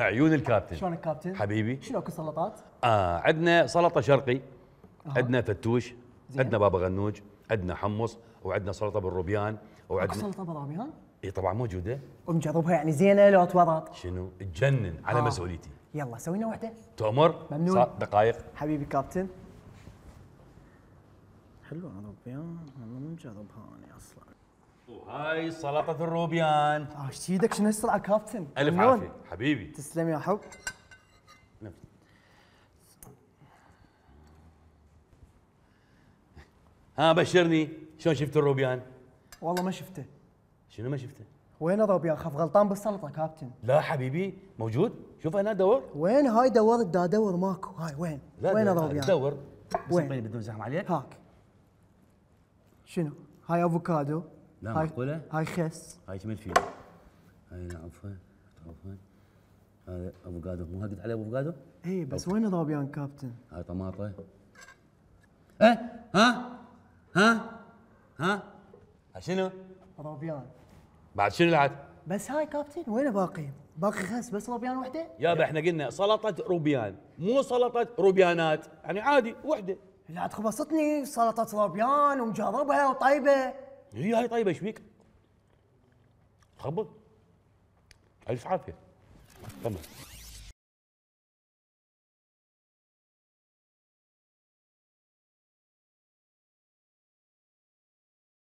عيون الكابتن شلون الكابتن؟ حبيبي شنو اكو سلطات؟ اه عندنا سلطه شرقي آه. عندنا فتوش عندنا بابا غنوج عندنا حمص وعندنا سلطه بالروبيان وعندنا سلطه بالروبيان؟ اي طبعا موجوده ومجربها يعني زينه لو اتورط شنو؟ تجنن على آه. مسؤوليتي يلا سوينا واحده تؤمر ممنون دقائق حبيبي كابتن حلوه الروبيان ما مجربها انا اصلا وهاي سلطة الروبيان ايش آه، ايدك شنو هالسرعة آه، كابتن؟ ألف عافية حبيبي تسلم يا حب ها بشرني شلون شفت الروبيان؟ والله ما شفته شنو ما شفته؟ وين الروبيان؟ خف غلطان بالسلطة كابتن لا حبيبي موجود شوف انا ادور وين هاي دورت دا ادور ماكو هاي وين؟ لا وين الروبيان؟ دور وين؟ بدون زحمة عليك هاك شنو؟ هاي افوكادو لا هاي معقوله؟ هاي خس هاي كم فينو؟ هاي عفوا تعرفها هذا افوكادو مو قد عليه افوكادو؟ اي بس وين ضابيان كابتن؟ هاي طماطه ايه ها ها ها ها شنو؟ روبيان بعد شنو العاد؟ بس هاي كابتن وين باقي؟ باقي خس بس روبيان وحده؟ يابا احنا قلنا سلطة روبيان مو سلطة روبيانات يعني عادي وحده لا تخبصتني سلطة روبيان ومجربها وطيبة هي هاي طيبه ايش بيك؟ خبط الف عافيه